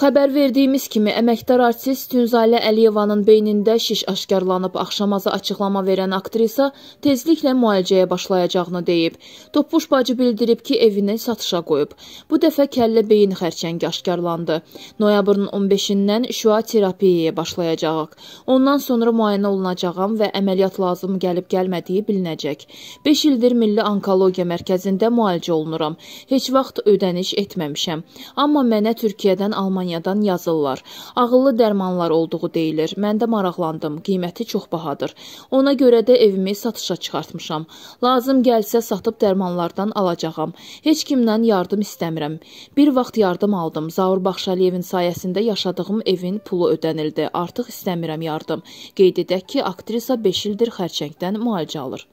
Xəbər verdiyimiz kimi əməkdar artist Tünzalə Əliyevanın beynində şiş aşkarlanıb. Axşamaza açıqlama verən aktrisa tezliklə müalicəyə başlayacağını deyib. Toppuş bacı bildirib ki, evini satışa qoyub. Bu dəfə kəllə beyin xərçəngi aşkarlandı. Noyabrın 15-dən şüa terapiyaya başlayacağıq. Ondan sonra müayinə olunacağam və əməliyyat lazım gəlib-gəlmədiyi bilinəcək. 5 ildir Milli Onkologiya Mərkəzində müalicə olunuram. Heç vaxt ödəniş etməmişəm. Amma mənə Türkiyədən Almaniya Almaniyadan yazırlar. Ağıllı dərmanlar olduğu deyilir. Mən də maraqlandım. Qiyməti çox bahadır. Ona görə də evimi satışa çıxartmışam. Lazım gəlsə satıb dərmanlardan alacağam. Heç kimdən yardım istəmirəm. Bir vaxt yardım aldım. Zaur Baxşəliyevin sayəsində yaşadığım evin pulu ödənildi. Artıq istəmirəm yardım. Qeyd edək ki, aktrisa 5 ildir xərçəngdən müalicə alır.